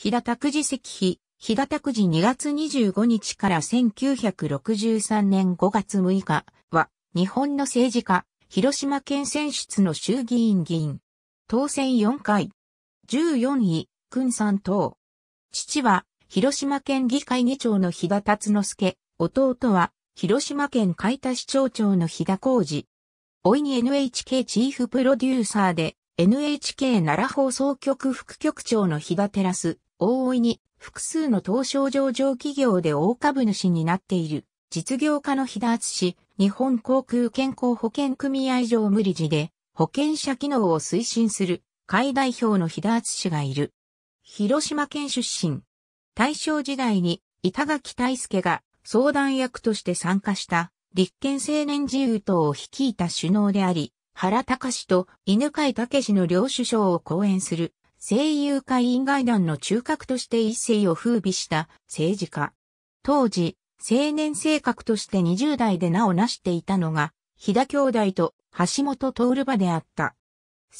日田くじ石碑、日田くじ2月25日から1963年5月6日は、日本の政治家、広島県選出の衆議院議員。当選4回。14位、君三等。父は、広島県議会議長の日田達之助。弟は、広島県海田市長長の日田浩二。老いに NHK チーフプロデューサーで、NHK 奈良放送局副局長の日田テラス、大いに複数の東証上場企業で大株主になっている実業家の日田厚氏、日本航空健康保険組合上無理事で保険者機能を推進する会代表の日田厚氏がいる。広島県出身。大正時代に板垣大助が相談役として参加した立憲青年自由党を率いた首脳であり、原隆と犬飼武の両首相を講演する声優会員外団の中核として一世を風靡した政治家。当時、青年性格として20代で名を成していたのが、日田兄弟と橋本徹場であった。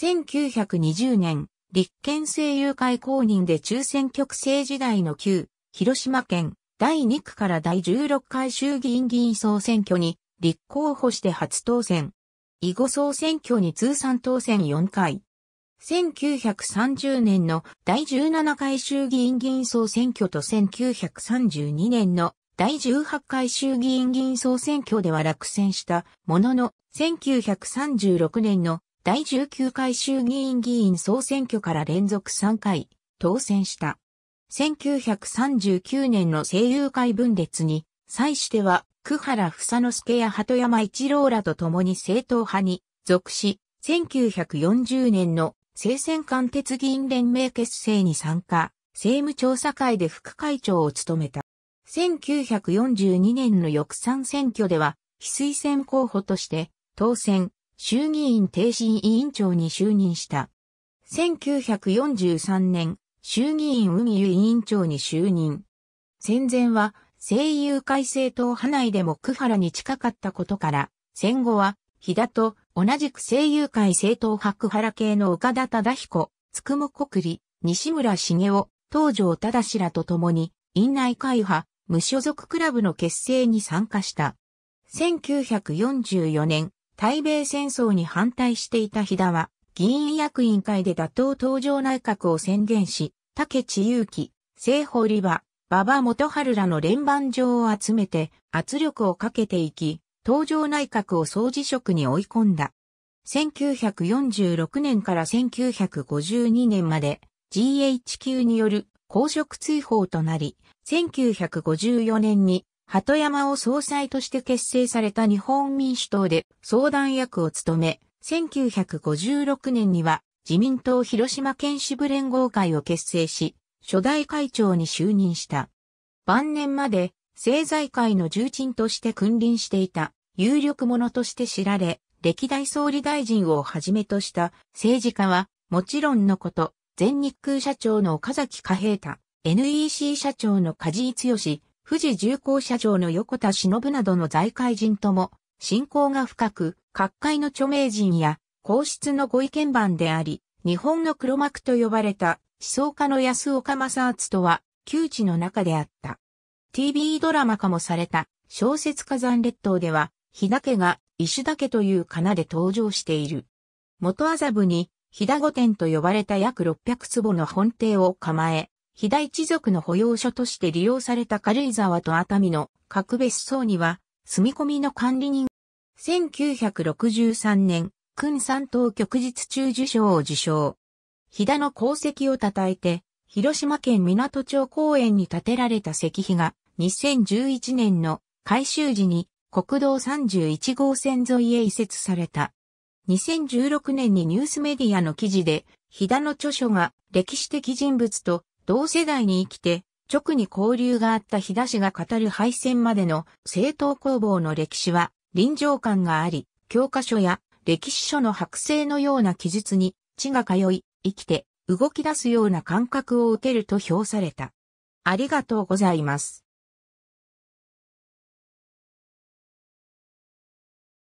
1920年、立憲声優会公認で中選挙区制時代の旧、広島県第2区から第16回衆議院議員総選挙に立候補して初当選。以後総選挙に通算当選4回。1930年の第17回衆議院議員総選挙と1932年の第18回衆議院議員総選挙では落選したものの、1936年の第19回衆議院議員総選挙から連続3回当選した。1939年の政友会分裂に際しては、久原房之助や鳩山一郎らと共に正党派に属し、1940年の生鮮間鉄議員連盟結成に参加、政務調査会で副会長を務めた。1942年の翌参選挙では、非推薦候補として、当選、衆議院定審委員長に就任した。1943年、衆議院運輸委員長に就任。戦前は、声優改正党派内でも久原に近かったことから、戦後は、日田と同じく声優界正統白原系の岡田忠彦、つくも国里、西村茂雄、東条忠志らと共に、院内会派、無所属クラブの結成に参加した。1944年、対米戦争に反対していた飛田は、議員役員会で打倒東条内閣を宣言し、竹地祐希、西堀場、馬場元春らの連番状を集めて圧力をかけていき、東条内閣を総辞職に追い込んだ。1946年から1952年まで GHQ による公職追放となり、1954年に鳩山を総裁として結成された日本民主党で相談役を務め、1956年には自民党広島県支部連合会を結成し、初代会長に就任した。晩年まで政財界の重鎮として君臨していた有力者として知られ、歴代総理大臣をはじめとした政治家は、もちろんのこと、全日空社長の岡崎加平太、NEC 社長の梶井剛、富士重工社長の横田忍などの財界人とも、信仰が深く、各界の著名人や、皇室のご意見番であり、日本の黒幕と呼ばれた思想家の安岡正厚とは、窮地の中であった。TV ドラマ化もされた小説家残列島では、ひだ家が石田家という仮名で登場している。元麻布に飛騨御殿と呼ばれた約600坪の本邸を構え、ひだ一族の保養所として利用された軽井沢と熱海の各別荘には、住み込みの管理人。1963年、君三等局日中受賞を受賞。ひだの功績を称えて、広島県港町公園に建てられた石碑が、2011年の改修時に国道31号線沿いへ移設された。2016年にニュースメディアの記事で、日田の著書が歴史的人物と同世代に生きて、直に交流があった日田氏が語る敗戦までの政党工房の歴史は臨場感があり、教科書や歴史書の剥製のような記述に血が通い、生きて動き出すような感覚を受けると評された。ありがとうございます。